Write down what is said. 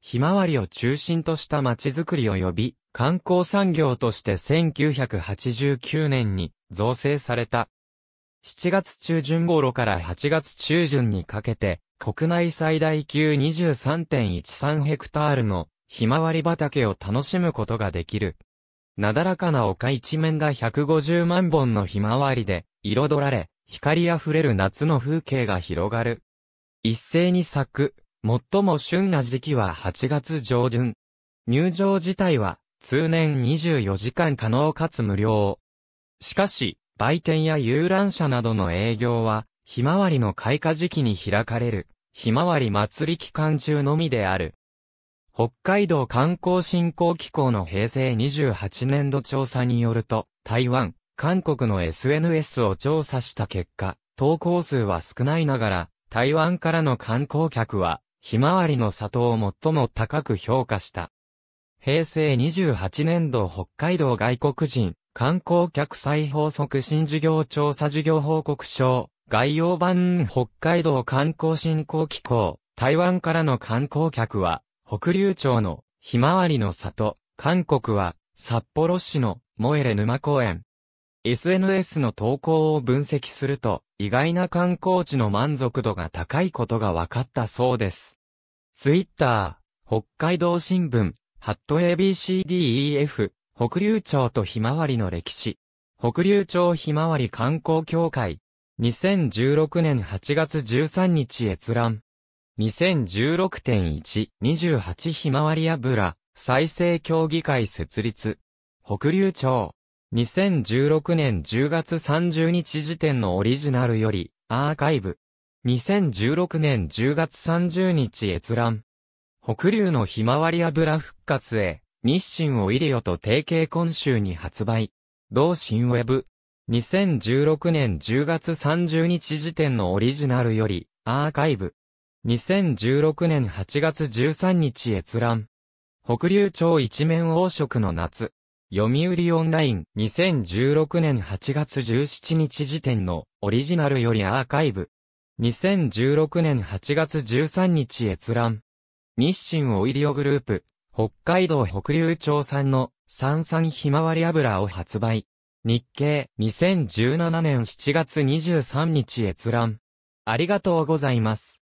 ひまわりを中心とした街づくりを呼び、観光産業として1989年に造成された。7月中旬頃から8月中旬にかけて、国内最大級23.13ヘクタールのひまわり畑を楽しむことができる。なだらかな丘一面が150万本のひまわりで彩られ、光あふれる夏の風景が広がる。一斉に咲く、最も旬な時期は8月上旬。入場自体は通年24時間可能かつ無料。しかし、売店や遊覧車などの営業は、ひまわりの開花時期に開かれる、ひまわり祭り期間中のみである。北海道観光振興機構の平成28年度調査によると、台湾、韓国の SNS を調査した結果、投稿数は少ないながら、台湾からの観光客はひまわりの里を最も高く評価した。平成28年度北海道外国人観光客再放促進事業調査事業報告書概要版北海道観光振興機構台湾からの観光客は北竜町のひまわりの里韓国は札幌市のモエレ沼公園 SNS の投稿を分析すると意外な観光地の満足度が高いことが分かったそうです。ツイッター、北海道新聞、ハット ABCDEF、北流町とひまわりの歴史。北流町ひまわり観光協会。2016年8月13日閲覧。2016.128ひまわり油、再生協議会設立。北流町。2016年10月30日時点のオリジナルより、アーカイブ。2016年10月30日閲覧。北流のひまわり油復活へ、日清オイリオと提携今週に発売。同新ウェブ。2016年10月30日時点のオリジナルより、アーカイブ。2016年8月13日閲覧。北流町一面黄色の夏。読売オンライン2016年8月17日時点のオリジナルよりアーカイブ。2016年8月13日閲覧。日清オイリオグループ、北海道北流町産の三産ひまわり油を発売。日経2017年7月23日閲覧。ありがとうございます。